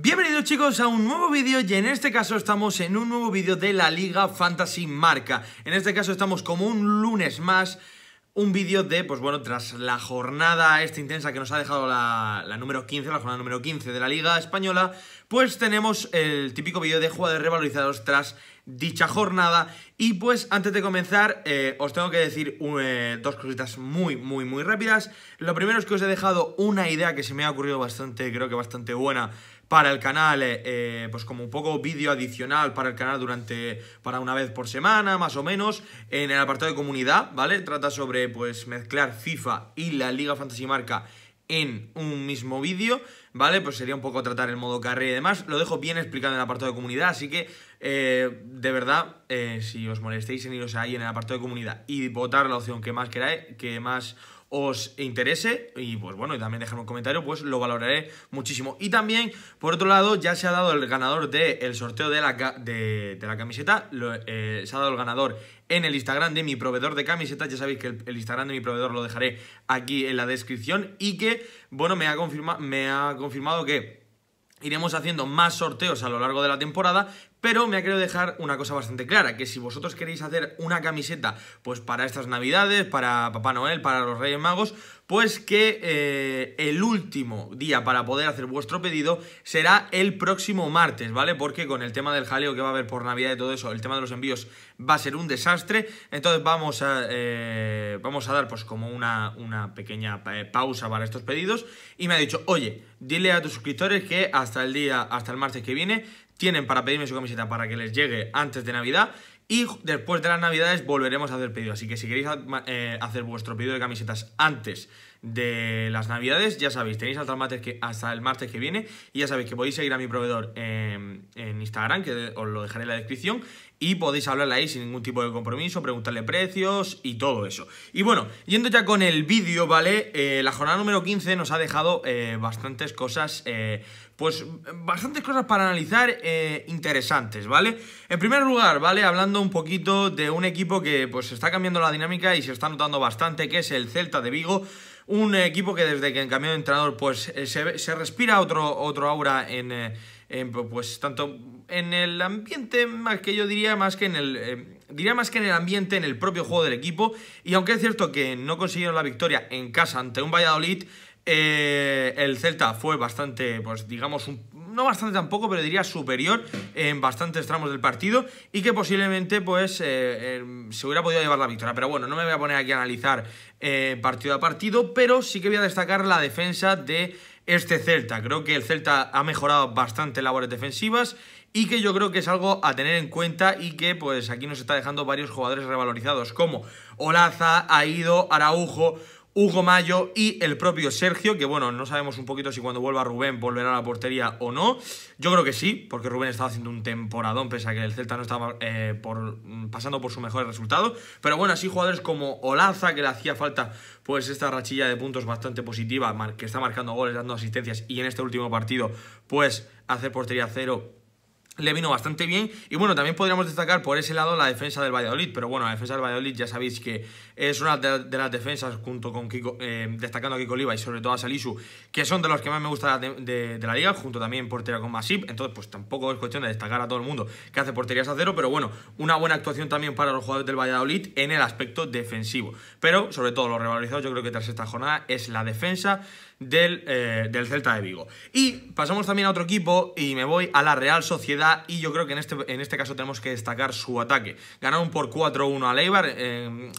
Bienvenidos chicos a un nuevo vídeo y en este caso estamos en un nuevo vídeo de la Liga Fantasy Marca. En este caso estamos como un lunes más, un vídeo de, pues bueno, tras la jornada esta intensa que nos ha dejado la, número 15, la jornada número 15 de la Liga Española, pues tenemos el típico vídeo de jugadores revalorizados tras dicha jornada. Y pues antes de comenzar, eh, os tengo que decir eh, dos cositas muy, muy, muy rápidas. Lo primero es que os he dejado una idea que se me ha ocurrido bastante, creo que bastante buena para el canal, eh, eh, pues como un poco vídeo adicional para el canal durante, para una vez por semana, más o menos, en el apartado de comunidad, ¿vale? Trata sobre, pues, mezclar FIFA y la Liga Fantasy Marca en un mismo vídeo, ¿vale? Pues sería un poco tratar el modo carrera y demás. Lo dejo bien explicado en el apartado de comunidad, así que, eh, de verdad, si os molestéis en iros ahí en el apartado de comunidad y votar la opción que más queráis, que más os interese y pues bueno, y también dejarme un comentario, pues lo valoraré muchísimo. Y también, por otro lado, ya se ha dado el ganador del sorteo de la, de, la camiseta, eh, se ha dado el ganador en el Instagram de mi proveedor de camisetas, ya sabéis que el, Instagram de mi proveedor lo dejaré aquí en la descripción y que, bueno, me ha, me ha confirmado que... Iremos haciendo más sorteos a lo largo de la temporada pero me ha querido dejar una cosa bastante clara, que si vosotros queréis hacer una camiseta pues para estas navidades, para Papá Noel, para los Reyes Magos, pues que eh, el último día para poder hacer vuestro pedido será el próximo martes, ¿vale? Porque con el tema del jaleo que va a haber por Navidad y todo eso, el tema de los envíos va a ser un desastre, entonces vamos a, eh, vamos a dar pues como una, una pequeña eh, pausa para estos pedidos y me ha dicho, oye, dile a tus suscriptores que hasta el día, hasta el martes que viene, tienen para pedirme su camiseta para que les llegue antes de Navidad. Y después de las Navidades volveremos a hacer pedido. Así que si queréis eh, hacer vuestro pedido de camisetas antes de las navidades. Ya sabéis, tenéis hasta el martes que, hasta el martes que viene. Y ya sabéis que podéis seguir a mi proveedor en, Instagram, que os lo dejaré en la descripción. Y podéis hablarle ahí sin ningún tipo de compromiso, preguntarle precios y todo eso. Y bueno, yendo ya con el vídeo, ¿vale? Eh, la jornada número 15 nos ha dejado eh, bastantes cosas, eh, pues bastantes cosas para analizar interesantes, ¿vale? En primer lugar, ¿vale? Hablando un poquito de un equipo que pues está cambiando la dinámica y se está notando bastante, que es el Celta de Vigo. Un equipo que desde que cambió de entrenador pues eh, se, respira otro, otro aura eh, en, pues tanto en el ambiente más que yo diría más que en el eh, diría más que en el ambiente en el propio juego del equipo y aunque es cierto que no consiguieron la victoria en casa ante un Valladolid el Celta fue bastante, pues digamos, un, no bastante tampoco, pero diría superior en bastantes tramos del partido y que posiblemente pues eh, eh, se hubiera podido llevar la victoria. Pero bueno, no me voy a poner aquí a analizar eh, partido a partido, pero sí que voy a destacar la defensa de este Celta. Creo que el Celta ha mejorado bastante labores defensivas y que yo creo que es algo a tener en cuenta y que pues aquí nos está dejando varios jugadores revalorizados como Olaza, Aido, Araujo, Hugo Mayo y el propio Sergio, que bueno, no sabemos un poquito si cuando vuelva Rubén volverá a la portería o no. Yo creo que sí, porque Rubén estaba haciendo un temporadón, pese a que el Celta no estaba eh, mm, pasando por su mejor resultado. Pero bueno, así jugadores como Olaza, que le hacía falta pues esta rachilla de puntos bastante positiva, que está marcando goles, dando asistencias y en este último partido pues hacer portería cero le vino bastante bien. Y bueno, también podríamos destacar por ese lado la defensa del Valladolid. Pero bueno, la defensa del Valladolid ya sabéis que es una de, las defensas, junto con Kiko, eh, destacando a Kiko Oliva y sobre todo a Salisu, que son de los que más me gusta de, la liga, junto también portera con Masip. Entonces, pues tampoco es cuestión de destacar a todo el mundo que hace porterías a cero. Pero bueno, una buena actuación también para los jugadores del Valladolid en el aspecto defensivo. Pero sobre todo, lo revalorizado yo creo que tras esta jornada es la defensa. Eh, del, Celta de Vigo. Y pasamos también a otro equipo y me voy a la Real Sociedad y yo creo que en este, en este caso tenemos que destacar su ataque. Ganaron por 4-1 a Leibar,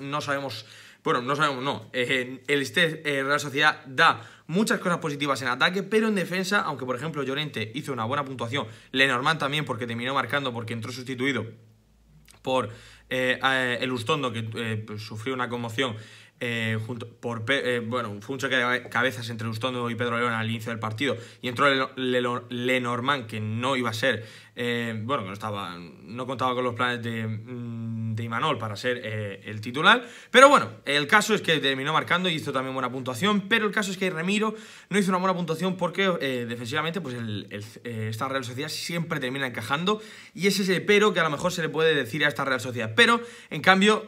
no sabemos... Bueno, no sabemos, no. Eh, el eh, Real Sociedad da muchas cosas positivas en ataque, pero en defensa, aunque por ejemplo Llorente hizo una buena puntuación, Lenormand también porque terminó marcando, porque entró sustituido por el Ustondo, que pues, sufrió una conmoción eh, junto por eh, bueno, fue un choque de cabezas entre Gustondo y Pedro León al inicio del partido y entró Lenormand, que no iba a ser eh, bueno, no estaba, no contaba con los planes de, mm, Imanol para ser eh, el titular, pero bueno, el caso es que terminó marcando y hizo también buena puntuación, pero el caso es que Remiro no hizo una buena puntuación porque eh, defensivamente pues esta Real Sociedad siempre termina encajando y ese es el pero que a lo mejor se le puede decir a esta Real Sociedad, pero en cambio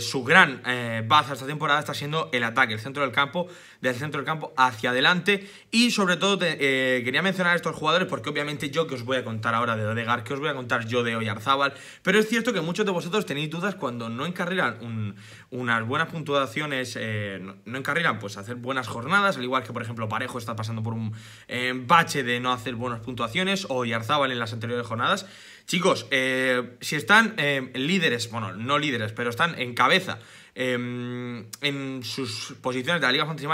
su gran baza esta temporada está siendo el ataque, el centro del campo del centro del campo hacia adelante. Y sobre todo eh, quería mencionar a estos jugadores porque obviamente yo que os voy a contar ahora de Odegar, que os voy a contar yo de Oyarzábal, pero es cierto que muchos de vosotros tenéis dudas cuando no encarrilan unas buenas puntuaciones, eh, no, encarrilan pues hacer buenas jornadas, al igual que por ejemplo Parejo está pasando por un eh, bache de no hacer buenas puntuaciones o Oyarzábal en las anteriores jornadas. Chicos, si están líderes, bueno, no líderes, pero están en cabeza Em, en sus posiciones de la Liga Fantasy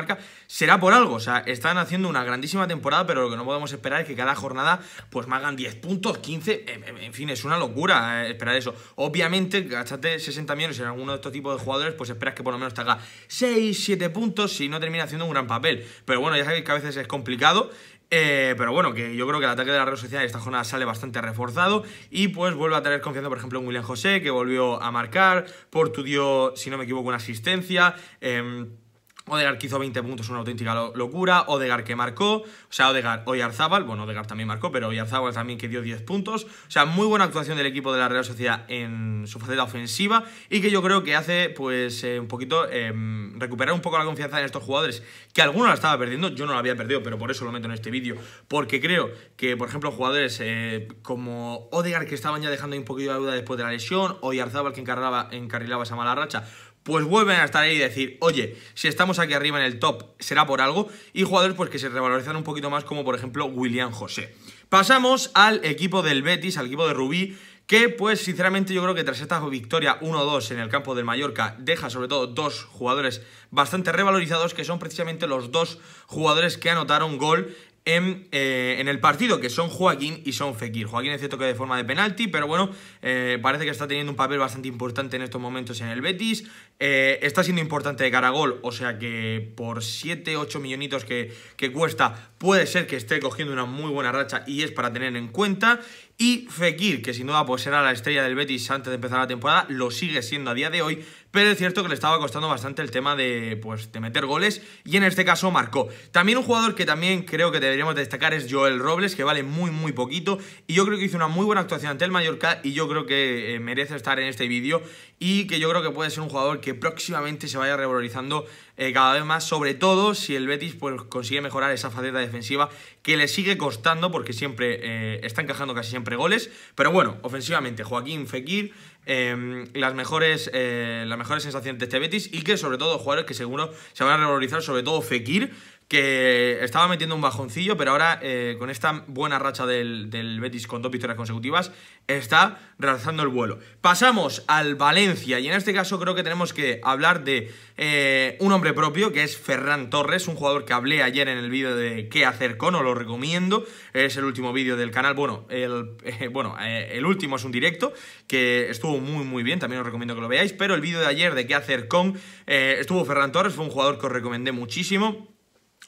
será por algo. O sea, están haciendo una grandísima temporada, pero lo que no podemos esperar es que cada jornada pues hagan 10 puntos, 15, em, em, en, fin, es una locura eh, esperar eso. Obviamente, Gastarte 60 millones en alguno de estos tipos de jugadores, pues esperas que por lo menos te haga 6, 7 puntos si no termina haciendo un gran papel. Pero bueno, ya sabéis que a veces es complicado eh, pero bueno, que yo creo que el ataque de la red social esta jornada sale bastante reforzado y pues vuelve a tener confianza, por ejemplo, en William José, que volvió a marcar, Por tu dio, si no me equivoco, una asistencia. Em, Odegar que hizo 20 puntos, una auténtica locura. Odegar que marcó. O sea, Odegar, Oyarzábal. Bueno, Odegar también marcó, pero Oyarzábal también que dio 10 puntos. O sea, muy buena actuación del equipo de la Real Sociedad en su faceta ofensiva. Y que yo creo que hace, pues, eh, un poquito em, recuperar un poco la confianza en estos jugadores. Que algunos la estaba perdiendo. Yo no la había perdido, pero por eso lo meto en este vídeo. Porque creo que, por ejemplo, jugadores eh, como Odegar que estaban ya dejando un poquito de duda después de la lesión. Oyarzábal que encarrilaba esa mala racha pues vuelven a estar ahí y decir, oye, si estamos aquí arriba en el top, será por algo. Y jugadores pues que se revalorizan un poquito más, como por ejemplo William José. Pasamos al equipo del Betis, al equipo de Rubí, que pues sinceramente yo creo que tras esta victoria 1-2 en el campo del Mallorca deja sobre todo dos jugadores bastante revalorizados que son precisamente los dos jugadores que anotaron gol eh, en, el partido, que son Joaquín y son Fekir. Joaquín es cierto que de forma de penalti, pero bueno, eh, parece que está teniendo un papel bastante importante en estos momentos en el Betis. Eh, está siendo importante de cara gol, o sea que por 7, 8 millonitos que, que cuesta, puede ser que esté cogiendo una muy buena racha y es para tener en cuenta. Y Fekir, que sin duda pues era la estrella del Betis antes de empezar la temporada, lo sigue siendo a día de hoy, pero es cierto que le estaba costando bastante el tema de, pues, de meter goles y en este caso marcó. También un jugador que también creo que deberíamos destacar es Joel Robles, que vale muy muy poquito y yo creo que hizo una muy buena actuación ante el Mallorca y yo creo que eh, merece estar en este vídeo y que yo creo que puede ser un jugador que próximamente se vaya revalorizando eh, cada vez más, sobre todo si el Betis pues, consigue mejorar esa faceta defensiva que le sigue costando porque siempre eh, está encajando casi siempre goles. Pero bueno, ofensivamente, Joaquín Fekir, eh, las, mejores, las mejores sensaciones de este Betis y que sobre todo jugadores que seguro se van a revalorizar, sobre todo Fekir, que estaba metiendo un bajoncillo, pero ahora eh, con esta buena racha del, Betis con dos victorias consecutivas, está realizando el vuelo. Pasamos al Valencia, y en este caso creo que tenemos que hablar de eh, un hombre propio, que es Ferran Torres, un jugador que hablé ayer en el vídeo de qué hacer con, os lo recomiendo, es el último vídeo del canal, bueno, el, eh, bueno el último es un directo, que estuvo muy muy bien, también os recomiendo que lo veáis, pero el vídeo de ayer de qué hacer con estuvo Ferran Torres, fue un jugador que os recomendé muchísimo,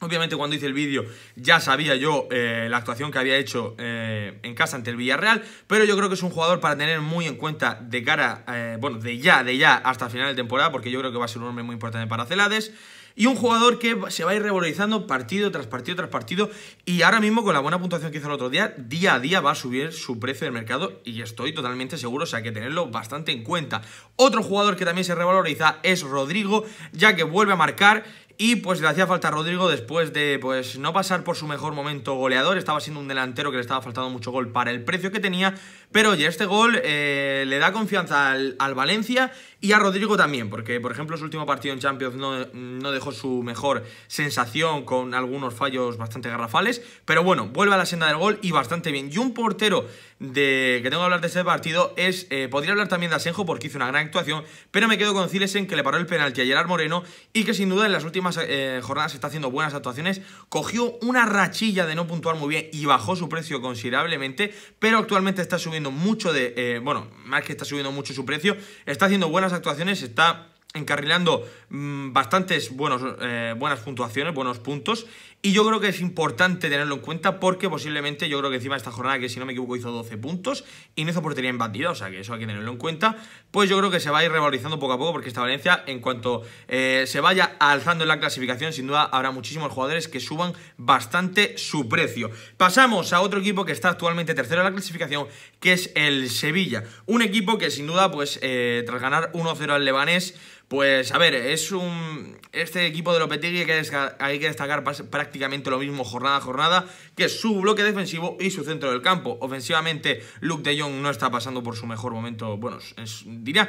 Obviamente cuando hice el vídeo ya sabía yo eh, la actuación que había hecho eh, en casa ante el Villarreal, pero yo creo que es un jugador para tener muy en cuenta de cara, eh, bueno, de ya, de ya hasta el final de temporada, porque yo creo que va a ser un hombre muy importante para Celades. Y un jugador que se va a ir revalorizando partido tras partido tras partido. Y ahora mismo, con la buena puntuación que hizo el otro día, día a día va a subir su precio del mercado. Y estoy totalmente seguro, o sea, hay que tenerlo bastante en cuenta. Otro jugador que también se revaloriza es Rodrigo, ya que vuelve a marcar y pues le hacía falta a Rodrigo después de pues no pasar por su mejor momento goleador, estaba siendo un delantero que le estaba faltando mucho gol para el precio que tenía, pero oye, este gol eh, le da confianza al, Valencia y a Rodrigo también, porque por ejemplo su último partido en Champions no, no dejó su mejor sensación con algunos fallos bastante garrafales, pero bueno, vuelve a la senda del gol y bastante bien. Y un portero de, que tengo que hablar de este partido es, eh, podría hablar también de Asenjo porque hizo una gran actuación, pero me quedo con Cilesen que le paró el penalti a Gerard Moreno y que sin duda en las últimas eh, jornadas está haciendo buenas actuaciones, cogió una rachilla de no puntuar muy bien y bajó su precio considerablemente, pero actualmente está subiendo mucho de. Eh, bueno, más que está subiendo mucho su precio. Está haciendo buenas actuaciones, está encarrilando mm, bastantes buenos, eh, buenas puntuaciones, buenos puntos. Y yo creo que es importante tenerlo en cuenta porque posiblemente yo creo que encima de esta jornada, que si no me equivoco hizo 12 puntos y no hizo portería en batida, o sea que eso hay que tenerlo en cuenta, pues yo creo que se va a ir revalorizando poco a poco porque esta Valencia, en cuanto eh, se vaya alzando en la clasificación, sin duda habrá muchísimos jugadores que suban bastante su precio. Pasamos a otro equipo que está actualmente tercero en la clasificación, que es el Sevilla. Un equipo que sin duda, pues eh, tras ganar 1-0 al Lebanés, pues a ver, es un... Este equipo de Lopetegui que hay que destacar prácticamente prácticamente lo mismo jornada a jornada, que su bloque defensivo y su centro del campo. Ofensivamente, Luke de Jong no está pasando por su mejor momento, bueno, diría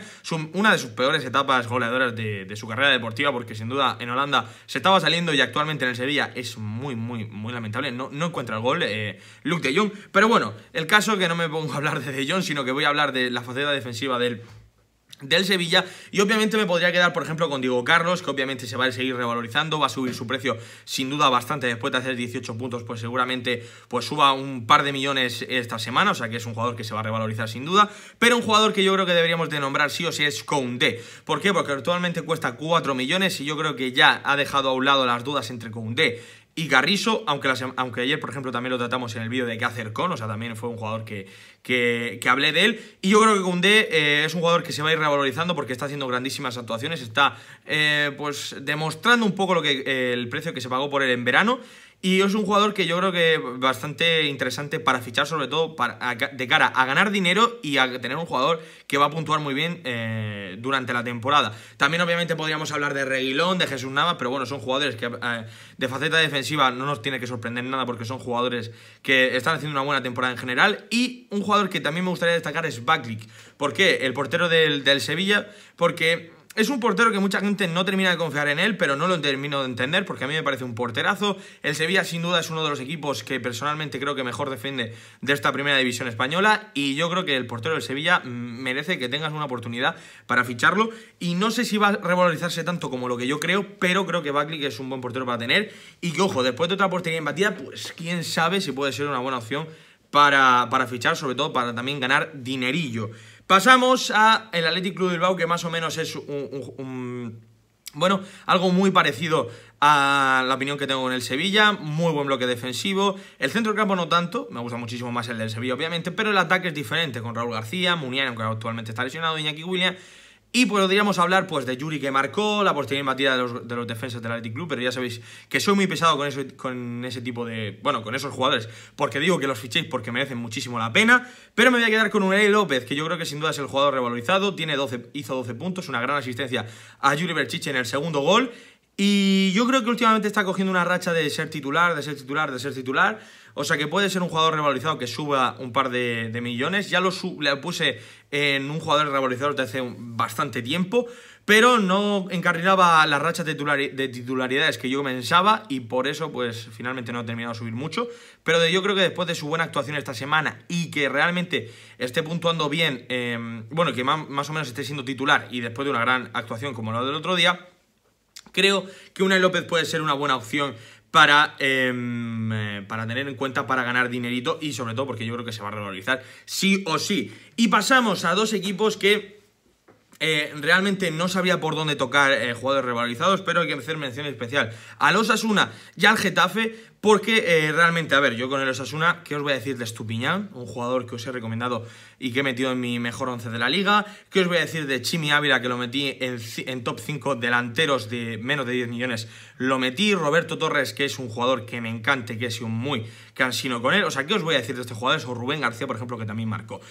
una de sus peores etapas goleadoras de, su carrera deportiva, porque sin duda en Holanda se estaba saliendo y actualmente en el Sevilla es muy, muy, muy lamentable. No, encuentra el gol eh, Luke de Jong, pero bueno, el caso que no me pongo a hablar de de Jong, sino que voy a hablar de la faceta defensiva del del Sevilla y obviamente me podría quedar por ejemplo con Diego Carlos que obviamente se va a seguir revalorizando va a subir su precio sin duda bastante después de hacer 18 puntos pues seguramente pues suba un par de millones esta semana o sea que es un jugador que se va a revalorizar sin duda pero un jugador que yo creo que deberíamos de nombrar sí o sí es Koundé ¿por qué? porque actualmente cuesta 4 millones y yo creo que ya ha dejado a un lado las dudas entre Koundé y Garriso, aunque, aunque ayer, por ejemplo, también lo tratamos en el vídeo de qué hacer con, o sea, también fue un jugador que, que, hablé de él. Y yo creo que Gundé eh, es un jugador que se va a ir revalorizando porque está haciendo grandísimas actuaciones, está eh, pues demostrando un poco lo que, eh, el precio que se pagó por él en verano. Y es un jugador que yo creo que bastante interesante para fichar, sobre todo para, de cara a ganar dinero y a tener un jugador que va a puntuar muy bien durante la temporada. También obviamente podríamos hablar de Reguilón, de Jesús Nava, pero bueno, son jugadores que de faceta defensiva no nos tiene que sorprender nada porque son jugadores que están haciendo una buena temporada en general. Y un jugador que también me gustaría destacar es Baklik. ¿Por qué? El portero del, Sevilla, porque es un portero que mucha gente no termina de confiar en él, pero no lo termino de entender porque a mí me parece un porterazo. El Sevilla sin duda es uno de los equipos que personalmente creo que mejor defiende de esta primera división española y yo creo que el portero del Sevilla mm, merece que tengas una oportunidad para ficharlo y no sé si va a revalorizarse tanto como lo que yo creo, pero creo que Baklik es un buen portero para tener y que ojo, después de otra portería embatida pues quién sabe si puede ser una buena opción para, fichar, sobre todo para también ganar dinerillo. Pasamos a el Athletic Club Bilbao, que más o menos es un, bueno, algo muy parecido a la opinión que tengo en el Sevilla, muy buen bloque defensivo, el centro de campo no tanto, me gusta muchísimo más el del Sevilla obviamente, pero el ataque es diferente con Raúl García, Muniano, aunque actualmente está lesionado, Iñaki Williams, y podríamos hablar pues de Yuri que marcó, la posterior batida de los, de los defensas del Athletic Club, pero ya sabéis que soy muy pesado con, ese tipo de... Bueno, con esos jugadores, porque digo que los fichéis porque merecen muchísimo la pena, pero me voy a quedar con Unai López, que yo creo que sin duda es el jugador revalorizado, tiene 12, hizo 12 puntos, una gran asistencia a Yuri Berchiche en el segundo gol, y yo creo que últimamente está cogiendo una racha de ser titular, de ser titular, de ser titular. O sea que puede ser un jugador revalorizado que suba un par de, millones. Ya lo puse en un jugador revalorizado desde hace bastante tiempo, pero no encarrilaba la racha de titularidades que yo pensaba y por eso pues finalmente no ha terminado de subir mucho. Pero yo creo que después de su buena actuación esta semana y que realmente esté puntuando bien, em, bueno, que más o menos esté siendo titular y después de una gran actuación como la del otro día Creo que una López puede ser una buena opción para, em, eh, para tener en cuenta para ganar dinerito y sobre todo porque yo creo que se va a regularizar sí o sí. Y pasamos a dos equipos que eh, realmente no sabía por dónde tocar eh, jugadores revalorizados, pero hay que hacer mención especial al Osasuna y al Getafe, porque eh, realmente, a ver, yo con el Osasuna, ¿qué os voy a decir de Estupiñán? Un jugador que os he recomendado y que he metido en mi mejor once de la liga. ¿Qué os voy a decir de Chimi Ávila, que lo metí en, top 5 delanteros de menos de 10 millones? Lo metí. Roberto Torres, que es un jugador que me encanta, que he sido muy cansino con él. O sea, ¿qué os voy a decir de este jugador? O Rubén García, por ejemplo, que también marcó.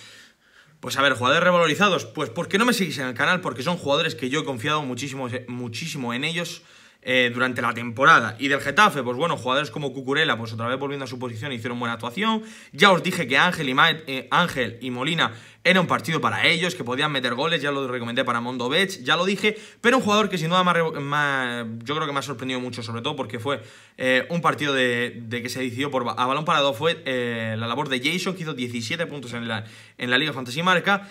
Pues a ver, jugadores revalorizados, pues ¿por qué no me seguís en el canal? Porque son jugadores que yo he confiado muchísimo, muchísimo en ellos eh, durante la temporada. Y del Getafe, pues bueno, jugadores como Cucurella, pues otra vez volviendo a su posición, hicieron buena actuación. Ya os dije que Ángel y, eh, Ángel y Molina era un partido para ellos, que podían meter goles, ya lo recomendé para Mondo Bech, ya lo dije, pero un jugador que sin duda más, yo creo que me ha sorprendido mucho, sobre todo porque fue eh, un partido de, que se decidió por, a balón parado, fue la labor de Jason, que hizo 17 puntos en la, en la Liga Fantasy Marca.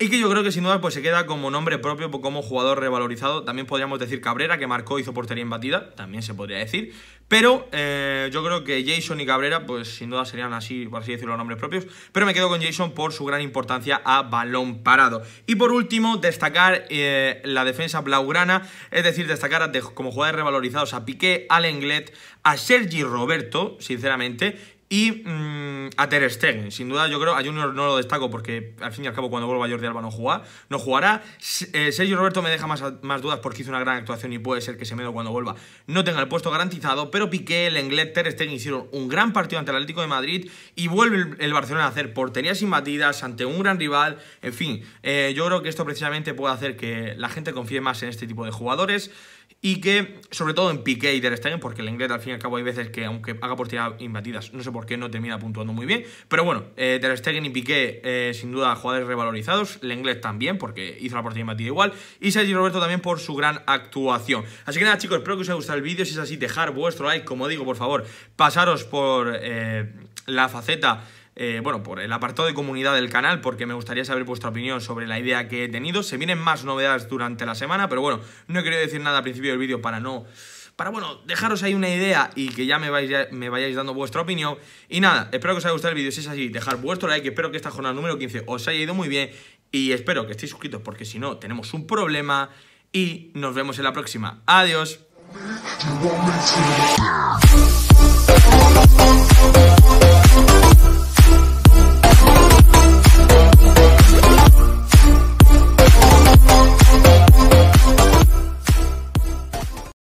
Y que yo creo que sin duda pues se queda como nombre propio, pues, como jugador revalorizado. También podríamos decir Cabrera, que marcó, hizo portería en batida, también se podría decir. Pero eh, yo creo que Jason y Cabrera, pues sin duda serían así, por así decirlo, los nombres propios. Pero me quedo con Jason por su gran importancia a balón parado. Y por último, destacar eh, la defensa blaugrana, es decir, destacar como jugadores revalorizados a Piqué, a Lenglet, a Sergi Roberto, sinceramente, y mm, a Ter Stegen, sin duda yo creo, a Junior no lo destaco porque al fin y al cabo cuando vuelva Jordi Alba no, no jugará. Eh, Sergio Roberto me deja más, dudas porque hizo una gran actuación y puede ser que Semedo cuando vuelva no tenga el puesto garantizado, pero Piqué, Lenglet, Ter Stegen hicieron un gran partido ante el Atlético de Madrid y vuelve el Barcelona a hacer porterías imbatidas ante un gran rival, en fin, eh, yo creo que esto precisamente puede hacer que la gente confíe más en este tipo de jugadores y que, sobre todo en Piqué y Ter Stegen, porque el inglés al fin y al cabo hay veces que, aunque haga partidas imbatidas, no sé por qué no termina puntuando muy bien, pero bueno, eh, Ter Stegen y Piqué, eh, sin duda, jugadores revalorizados, el inglés también, porque hizo la partida imbatida igual, y Sergio Roberto también por su gran actuación. Así que nada, chicos, espero que os haya gustado el vídeo, si es así, dejar vuestro like, como digo, por favor, pasaros por eh, la faceta eh, bueno, por el apartado de comunidad del canal, porque me gustaría saber vuestra opinión sobre la idea que he tenido. Se vienen más novedades durante la semana, pero bueno, no he querido decir nada al principio del vídeo para no... Para, bueno, dejaros ahí una idea y que ya me, me vayáis dando vuestra opinión. Y nada, espero que os haya gustado el vídeo. Si es así, dejad vuestro like. Espero que esta jornada número 15 os haya ido muy bien. Y espero que estéis suscritos porque si no, tenemos un problema. Y nos vemos en la próxima. Adiós.